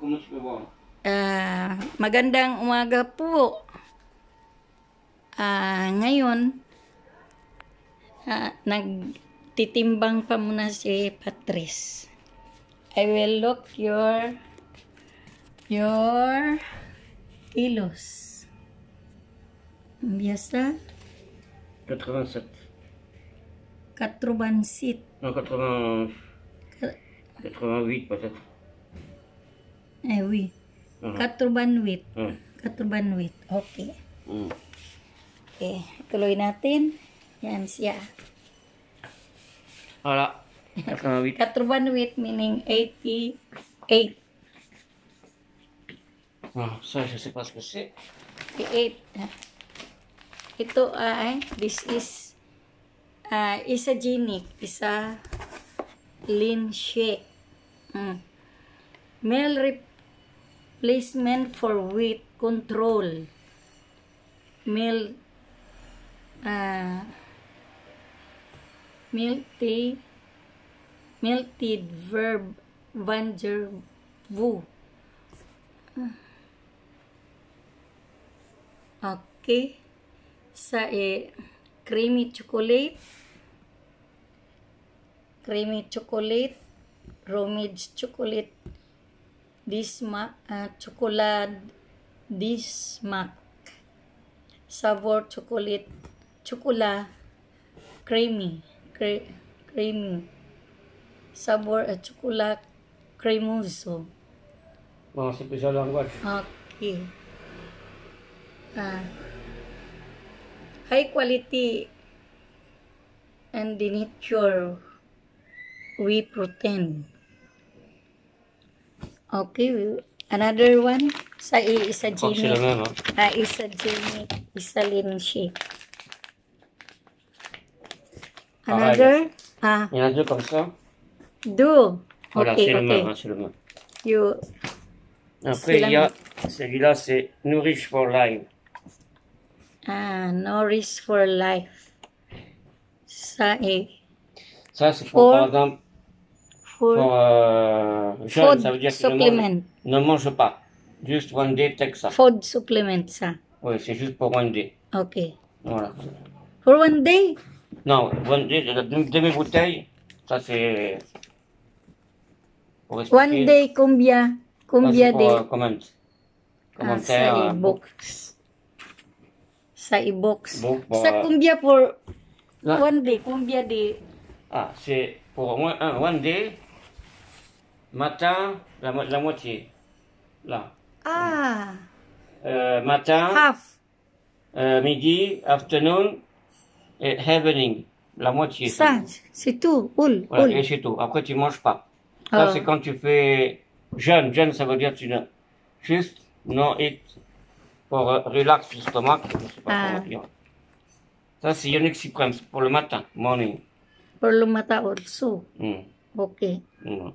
Kumusta po? Uh, magandang umaga po. Ah, ngayon, uh, nagtitimbang pa muna si Patrice. I will look your your kilos. Biasa? 87. 87. Non, 80... 88 peut Eh, oui. Uh hmm. -huh. Katurban wheat. Uh hmm. -huh. Katurban wheat. Okay. Mm. tuloy natin. Yan siya. Wala. Katurban wit meaning 88. Oh, nah, saya kasi pas kasi. 88. Ito ay, uh, this is uh, eh, isa genic, isa linshake. Mm. Male rep replacement for weight control milk uh, ah, milk tea melted verb van der Wu. Okay. Sa eh, creamy chocolate. Creamy chocolate. Romage chocolate Dismak, uh, ah, chocolate, Dismak, sabor chocolate, chocola, creamy, cre creamy, sabor at uh, chocolate, cremoso. Mga special language. Okay. Uh, high quality and the nature we pretend. Okay. Another one. Sa isa Jimmy. Ah, na, no? Ah, isa Jimmy. Isa Linshi. Another. Ah. Yan dyan, pagsa. Do. Okay, okay. You. Après, il y a celui-là, c'est Nourish for Life. Ah, Nourish for Life. Ça est. Ça, c'est pour, par exemple, Euh, euh, food for ça Ne, mange, pas. Juste one day, take ça. Food ça. Oui, c'est juste pour one day. Ok. Voilà. Pour one day Non, one day, demi-bouteille, ça c'est... One day, combien Combien de... Pour, euh, ah, comment ça, c'est box. Ça c'est box. ça combien pour... One combien de... Ah, c'est pour moi un, one day, Matin, la, mo moitié. Là. Ah. Euh, matin. Half. Euh, midi, afternoon et evening. La moitié. Cinq. C'est tout. ul Voilà, et c'est tout. Après, tu manges pas. Ça, ah. c'est quand tu fais jeûne. Jeûne, ça veut dire tu ne, juste non eat pour relaxer euh, relax l'estomac. Je sais pas ah. Ça, c'est Yannick Supreme. pour le matin, morning. Pour le matin aussi hmm. Ok. Hmm.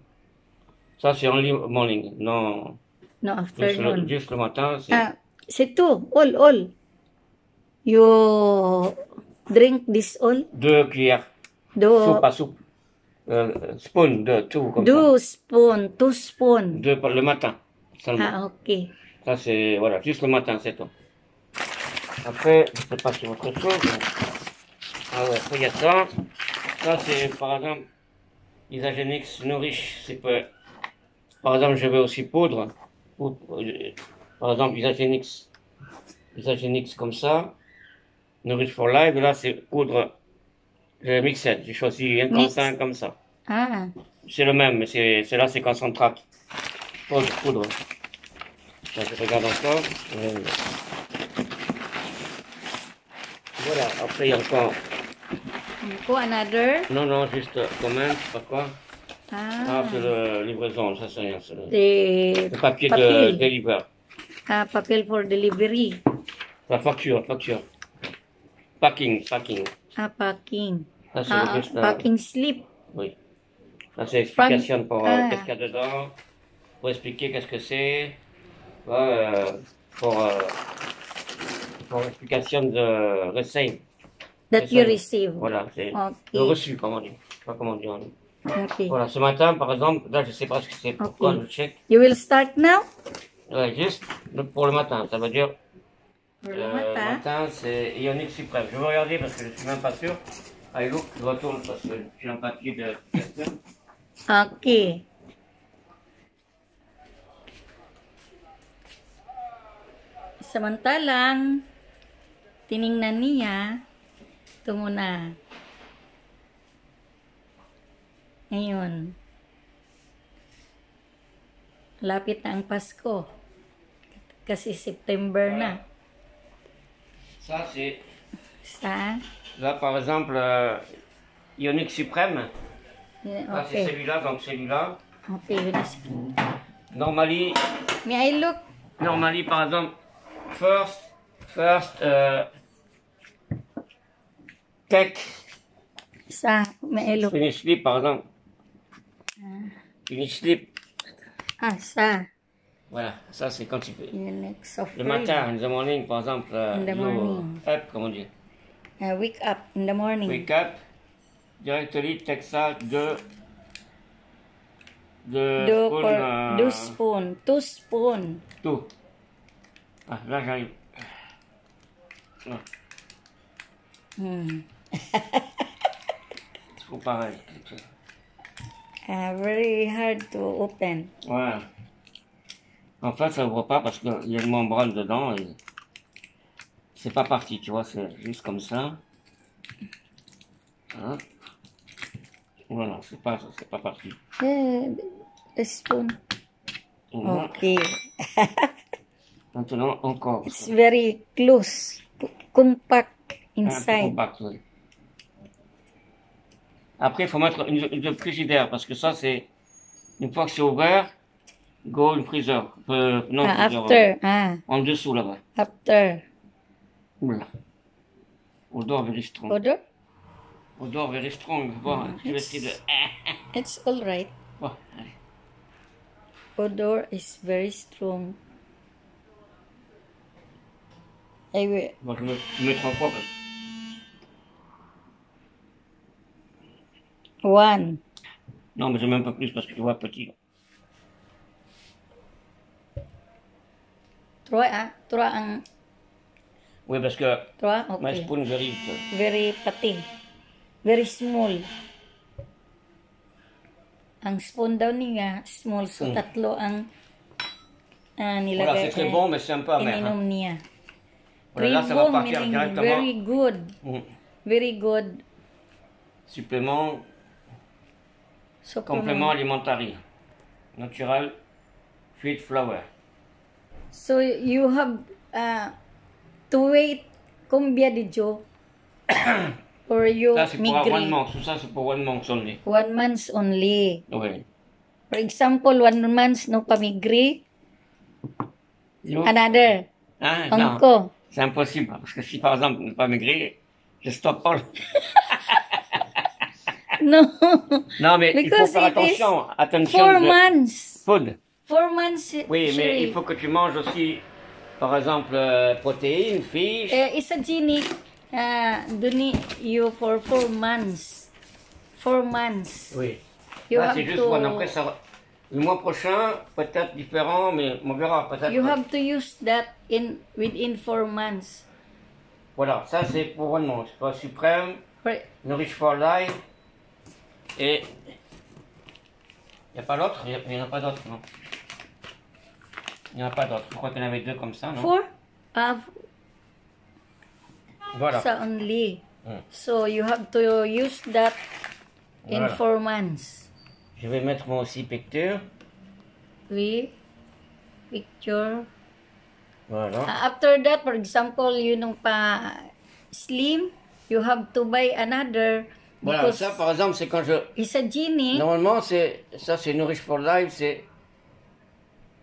Ça, c'est only morning, non. Non, afternoon. Juste, juste le, matin. C'est... Ah, c'est tout, all, all. You drink this all? Deux cuillères. Deux. Soupe à soupe. Euh, spoon, deux, tout comme deux ça. spoon, two spoon. Deux le matin. Seulement. Ah, ok. Ça, c'est, voilà, juste le matin, c'est tout. Après, je sais pas si autre chose. Ah ouais, après, il y a ça. Ça, c'est, par exemple, Isagenix nourriche, c'est pas par exemple, je vais aussi poudre, euh, par exemple, Usage NX comme ça, Nourish for Life, là c'est poudre, Le j'ai choisi un concentré comme ça. Ah. C'est le même, mais c'est là c'est concentrat. Poudre, poudre. je regarde encore. Euh, voilà, après il y a encore. Encore another. Non, non, juste comment, pas quoi. Ah, ah, c'est la livraison, ça c'est rien. le papier, de délivrer. Ah, papier pour delivery. La facture, facture. Packing, packing. Ah, packing. ah, euh, packing slip. Oui. Ça c'est explication pour euh, ah. qu'est-ce qu'il y a dedans, pour expliquer qu'est-ce que c'est, euh, pour, l'explication pour explication de receive. That you receive. Voilà, c'est le reçu, comme on dit. pas comment on dit. Okay. Voilà, ce matin, par exemple, là, je sais pas ce que c'est, pourquoi okay. check. You will start now? Ouais, juste pour le matin, ça veut dire... Pour le euh, matin. matin c'est Ionic Suprême. Je vais regarder parce que je suis même pas sûr. I look, je retourne parce que j'ai un papier de Ok. Samantalang, tiningnan niya, ito muna. Ngayon, lapit na ang Pasko. Kasi September na. Ah. Ça, c'est... Ça? Là, par exemple, euh, Ionique Suprême. Eh, c'est celui-là, donc celui-là. Okay, Ionique Suprême. Normally... May I look? Normally, par exemple, first, first, euh, tech. Ça, mais I look? Finish sleep, par exemple. You sleep. Ah, ça. Voilà, ça c'est quand tu peux. Le matin, euh, in the morning, par exemple, in the morning. up, comment dire uh, ah, Wake up in the morning. Wake up, directly take ça de. De. Deux spoon, uh, deux spoons. Two spoon. Tout. Ah, là j'arrive. Non. Hmm. c'est pareil uh, very hard to open. Ouais. En fait, ça ouvre pas parce qu'il y a une membrane dedans et c'est pas parti, tu vois, c'est juste comme ça. Hein? Voilà, c'est pas, c'est pas parti. Uh, spoon. Ok. Maintenant, encore. It's very close, compact inside. Après, il faut mettre une, une frigidaire parce que ça, c'est une fois que c'est ouvert, go une freezer. Euh, non, ah, freezer, after. Euh, ah. En dessous là-bas. After. Oula. Odor very strong. Odor? Odor very strong. Bon, ah, je vais essayer de. It's alright. Bon, Odor is very strong. Et oui. Bon, je me, je me trompe pas parce One. Non, mais c'est même pas plus parce que tu vois petit. Trois, hein? Trois, un. Oui, parce que Trois, ok. my spoon very... Very pati. Very small. Ang spoon daw niya, small. So, Mm. tatlo ang ah, Voilà, nilagay c'est très bon, mais c'est sympa, mère. Ininom Hein. niya. Voilà, là, ça va Primo partir meaning directement. Mm. very good. Very good Supplément Complément alimentaire, naturel, natural feed flour. So you have uh, to wait de jours for you ça, c'est pour one month. Ça, c'est pour one month only. One month only. Okay. For example, one month no pamigri, You- another. Ah, non. C'est impossible. Parce que si, par exemple, ne pas migrer, je stoppe pas. non. Non, mais il faut faire attention. Attention. Four de months. Food. Four months. Oui, mais il faut que tu manges aussi, par exemple, euh, protéines, fish. Et euh, C'est a genie. Uh, donné you for four months. Four months. Oui. Ah, c'est juste to... one. Après, ça, le mois prochain, peut-être différent, mais on verra. Peut-être. You have to use that in within four months. Voilà, ça c'est pour un C'est pas suprême. Nourish for life. Et il n'y a pas l'autre Il n'y en a pas d'autre, non Il n'y en a pas d'autre. Je crois qu'il en avait deux comme ça, non Four voilà. Ça only. Mm. So you have to use that in four months. Je vais mettre moi aussi picture. Oui. Picture. Voilà. Uh, after that, for example, you know, pa slim, you have to buy another voilà, ça par exemple, c'est quand je. It's a genie. Normalement, c'est ça, c'est Nourish for Life, c'est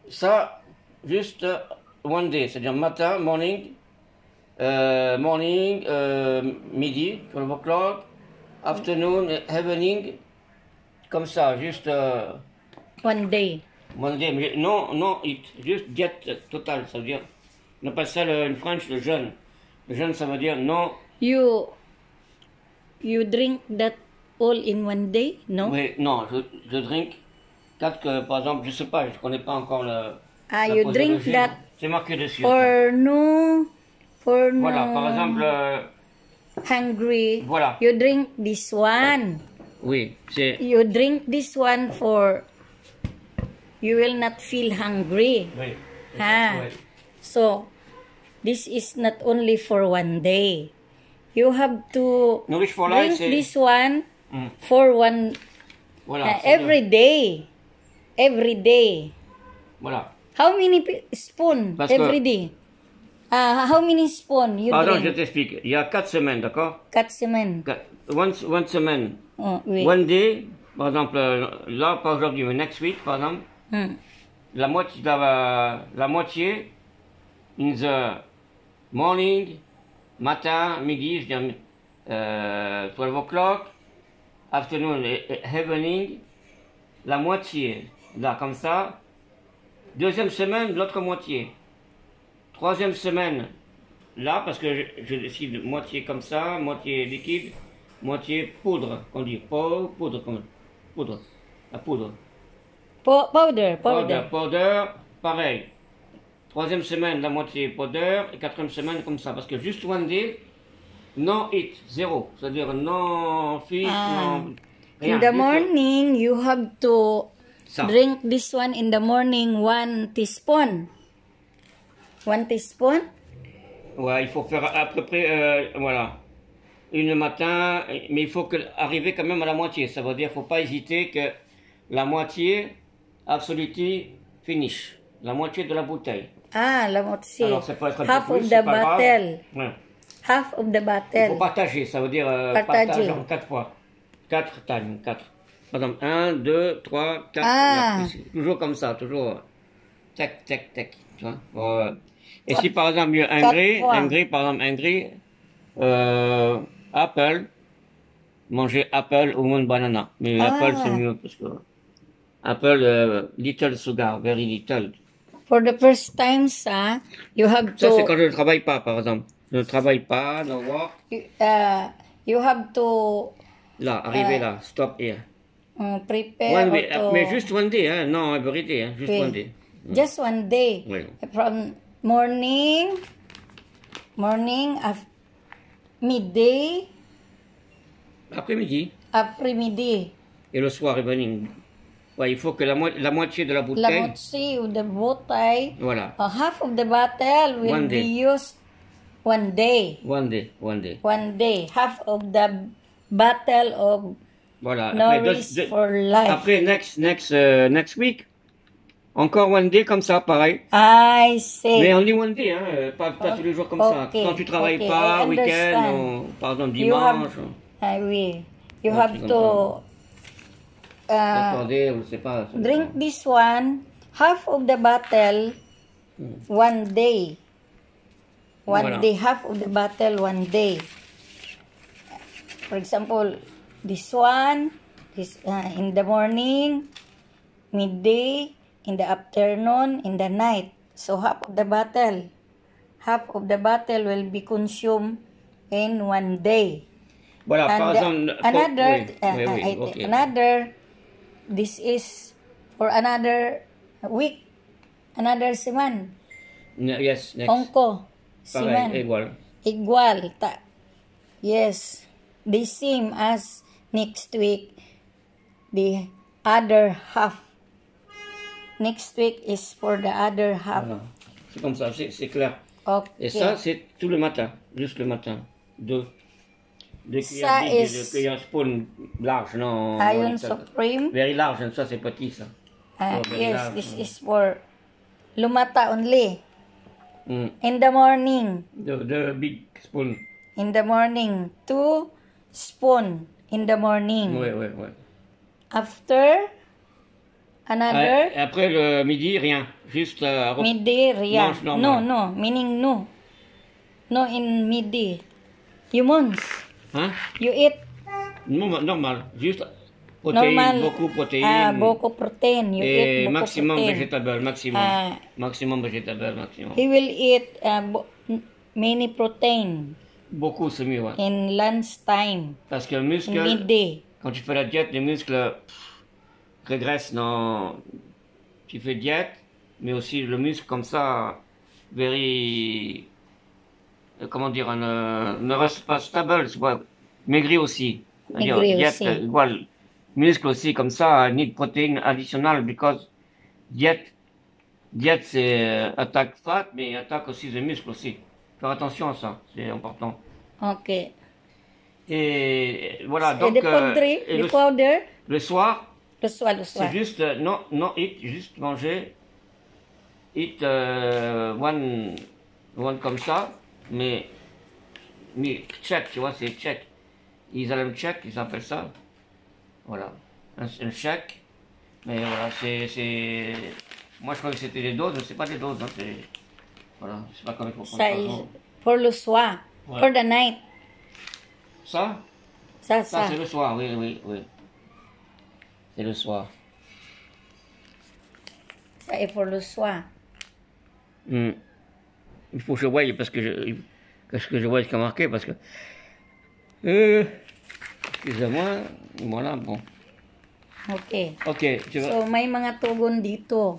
ça, juste euh, one day, c'est-à-dire matin, morning, euh, morning, euh, midi, 12 o'clock, afternoon, evening, comme ça, juste. one day. One day, mais non, non, it, juste diète total, ça veut dire. On pas ça le, French le jeûne. Le jeûne, ça veut dire non. You You drink that all in one day, no? Oui, non, je, je drink quatre, que, par exemple, je sais pas, je connais pas encore le. Ah, la you drink that. C'est marqué dessus. For no, for Voilà, par exemple. Euh, hungry. Voilà. You drink this one. Oui, c'est. You drink this one for. You will not feel hungry. Oui. Ah. Oui. So, this is not only for one day. you have to Nourish for drink life, eh. one Mm. for one Wala. uh, every day. Every day. Wala. How many spoon Basko. every day? Uh, how many spoon you Pardon, je drink? t'explique. Il y a quatre semaines, d'accord Quatre semaines. Quatre- One, one semaine. Oh, wait. One day, par exemple, euh, là, pas aujourd'hui, mais next week, par exemple, Mm. la moitié, la, la moitié in the morning, matin, midi, je viens euh, 12 o'clock, afternoon, e, e, evening, la moitié, là comme ça. Deuxième semaine, l'autre moitié. Troisième semaine, là, parce que je, je, décide moitié comme ça, moitié liquide, moitié poudre, On dit poudre, poudre, poudre, la poudre. Powder, powder. Powder, pareil. Troisième semaine, la moitié pas d'heure. Et quatrième semaine, comme ça. Parce que juste one non it zéro. C'est-à-dire non fish, ah. non. in the morning, you have to drink this one in the morning, one teaspoon. One teaspoon? Ouais, il faut faire à peu près, euh, voilà, une matin, mais il faut que, arriver quand même à la moitié. Ça veut dire, faut pas hésiter que la moitié, absolument, finish. La moitié de la bouteille. Ah, la moitié. Alors, ça être un Half of the pas battle. Grave. Half of the battle. Il faut partager, ça veut dire euh, partager. en quatre fois. Quatre times, quatre. Par exemple, un, deux, trois, quatre. Ah. Toujours comme ça, toujours. Tac, tac, tac. Tu vois Et si par exemple, un gris, un gris, par exemple, un gris, euh, apple, manger apple ou une banana. Mais ah. apple, c'est mieux parce que euh, apple, euh, little sugar, very little. for the first time, ça, you have to. Ça, c'est quand je ne travaille pas, par exemple. Je ne travaille pas, no work. You, uh, you have to. Là, arriver uh, là, stop here. Um, prepare. One way, to... Mais juste one day, hein. non, every day, hein. juste okay. one day. Mm. Just one day. Oui. From morning, morning, af midday. Après-midi. Après-midi. Et le soir, evening. il faut que la, moitié de la bouteille. La moitié de la bouteille. Voilà. half of the bottle will one be used one day. One day, one day. One day. Half of the bottle of voilà. Après, for life. Après, next, next, euh, next week. Encore one day comme ça, pareil. I see. Mais only one day, hein, euh, pas, tous les jours comme ça. Quand tu travailles pas, week-end, par exemple dimanche. Ah oui. You have to uh, drink this one, half of the bottle, one day. One day, half of the bottle, one day. For example, this one, this uh, in the morning, midday, in the afternoon, in the night. So half of the bottle, half of the bottle will be consumed in one day. Voilà, and par another, wait, ah, wait, wait, okay. another this is for another week, another seman. No, yes, next. Ongko, seman. Okay, igual. Igual. Ta yes, the same as next week, the other half. Next week is for the other half. Voilà. Ah, c'est comme ça, c'est clair. Okay. Et ça, c'est tous les matins, juste le matin. Deux. Isa is... Kaya spoon large, no? Ayon supreme. Very large, and sa si Patisa. Ah, ah oh, yes, this is for lumata only. Mm. In the morning. The, the big spoon. In the morning. Two spoon in the morning. wait wait wait After, another. Uh, après le midi, rien. Juste. Uh, midi, rien. No, no. Meaning no. No in midi. Humans. Huh? You eat normal, normal. Just protein, beaucoup ah, protein. Ah, beaucoup protein. You eh, eat beaucoup maximum protein. vegetable, maximum. Ah. maximum vegetable, maximum. He will eat uh, many protein. Beaucoup, c'est mieux. In lunch time. Parce que le muscle, midday. quand tu fais la diète, les muscles régressent. Non, tu fais diète, mais aussi le muscle comme ça, very euh, comment dire, ne, euh, ne reste pas stable, quoi, maigri aussi. Maigri aussi. muscle aussi, comme ça, need protéines additional because diète, diète c'est euh, attaque fat, mais attaque aussi les muscles aussi. Faire attention à ça, c'est important. Ok. Et voilà, donc. Et le, le soir. Le soir, le soir. C'est juste, non, non, eat, juste manger. Eat one, one comme ça mais, mais tchèque, tu vois, c'est tchèque. Ils ont le tchèque, ils appellent ça. Voilà. Un, un tchèque. Mais voilà, c'est. Moi je crois que c'était des doses, mais c'est pas des doses. Hein, voilà, c'est... Voilà, sais pas comment il faut ça Pour le soir, pour la nuit. Ça Ça, ça. ça c'est le soir, oui, oui, oui. C'est le soir. Ça est pour le soir. Mm il faut que je voie parce que je, parce que je vois ce qui a marqué parce que. Euh, Excusez-moi, voilà, bon. Ok. Ok. tu vas... So, may mga tugon dito.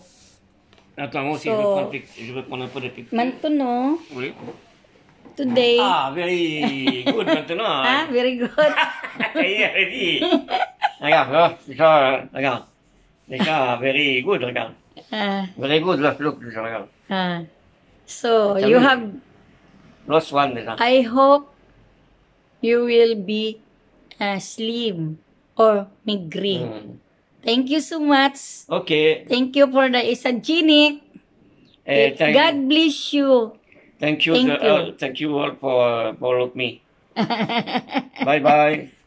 Attends, moi aussi, so, je, vais prendre, un peu de picture. Maintenant, oui. today... Ah, very good maintenant. ah, very good. yeah, ready. regarde, là, déjà, regarde. Déjà, very good, regarde. Ah. Very good, là, look, déjà, regarde. Ah. So, you have... Lost one nila. I hope you will be uh, slim or migri. Mm. Thank you so much. Okay. Thank you for the isaginic. Eh, thank, God bless you. Thank you. Thank, the, you. Uh, thank you all for, for me. Bye-bye.